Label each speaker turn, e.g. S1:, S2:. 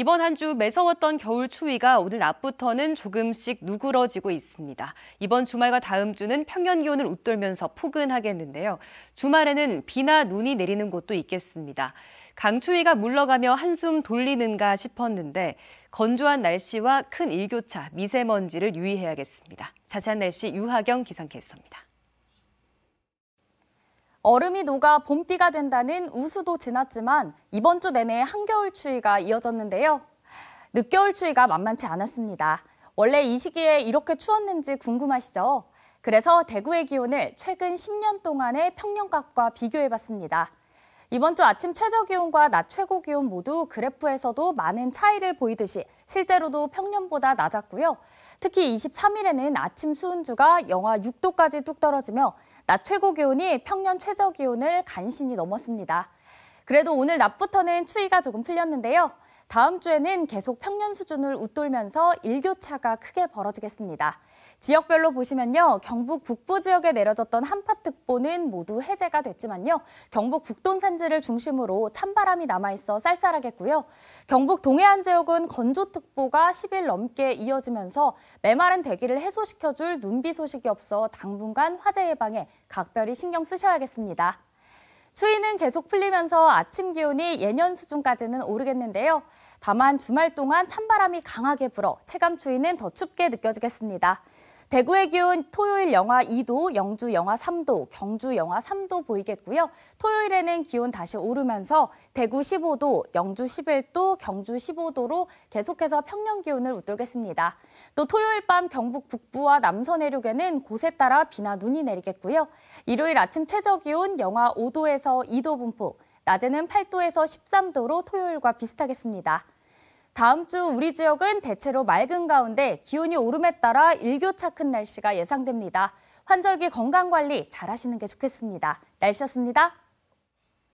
S1: 이번 한 주 매서웠던 겨울 추위가 오늘 낮부터는 조금씩 누그러지고 있습니다. 이번 주말과 다음 주는 평년 기온을 웃돌면서 포근하겠는데요. 주말에는 비나 눈이 내리는 곳도 있겠습니다. 강추위가 물러가며 한숨 돌리는가 싶었는데 건조한 날씨와 큰 일교차, 미세먼지를 유의해야겠습니다. 자세한 날씨 유하경 기상캐스터입니다. 얼음이
S2: 녹아 봄비가 된다는 우수도 지났지만 이번 주 내내 한겨울 추위가 이어졌는데요. 늦겨울 추위가 만만치 않았습니다. 원래 이 시기에 이렇게 추웠는지 궁금하시죠? 그래서 대구의 기온을 최근 10년 동안의 평년값과 비교해봤습니다. 이번 주 아침 최저 기온과 낮 최고 기온 모두 그래프에서도 많은 차이를 보이듯이 실제로도 평년보다 낮았고요. 특히 23일에는 아침 수은주가 영하 6도까지 뚝 떨어지며 낮 최고 기온이 평년 최저 기온을 간신히 넘었습니다. 그래도 오늘 낮부터는 추위가 조금 풀렸는데요. 다음 주에는 계속 평년 수준을 웃돌면서 일교차가 크게 벌어지겠습니다. 지역별로 보시면요. 경북 북부 지역에 내려졌던 한파특보는 모두 해제가 됐지만요. 경북 북동 산지를 중심으로 찬바람이 남아있어 쌀쌀하겠고요. 경북 동해안 지역은 건조특보가 10일 넘게 이어지면서 메마른 대기를 해소시켜줄 눈비 소식이 없어 당분간 화재 예방에 각별히 신경 쓰셔야겠습니다. 추위는 계속 풀리면서 아침 기온이 예년 수준까지는 오르겠는데요. 다만 주말 동안 찬바람이 강하게 불어 체감 추위는 더 춥게 느껴지겠습니다. 대구의 기온 토요일 영하 2도, 영주 영하 3도, 경주 영하 3도 보이겠고요. 토요일에는 기온 다시 오르면서 대구 15도, 영주 11도, 경주 15도로 계속해서 평년 기온을 웃돌겠습니다. 또 토요일 밤 경북 북부와 남서 내륙에는 곳에 따라 비나 눈이 내리겠고요. 일요일 아침 최저 기온 영하 5도에서 2도 분포, 낮에는 8도에서 13도로 토요일과 비슷하겠습니다. 다음 주 우리 지역은 대체로 맑은 가운데 기온이 오름에 따라 일교차 큰 날씨가 예상됩니다. 환절기 건강 관리 잘 하시는 게 좋겠습니다. 날씨였습니다.